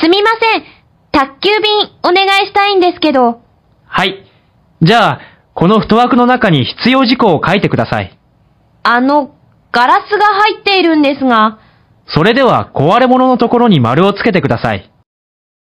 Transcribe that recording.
すみません。宅急便お願いしたいんですけど。はい。じゃあ、この太枠の中に必要事項を書いてください。あの、ガラスが入っているんですが。それでは壊れ物のところに丸をつけてください。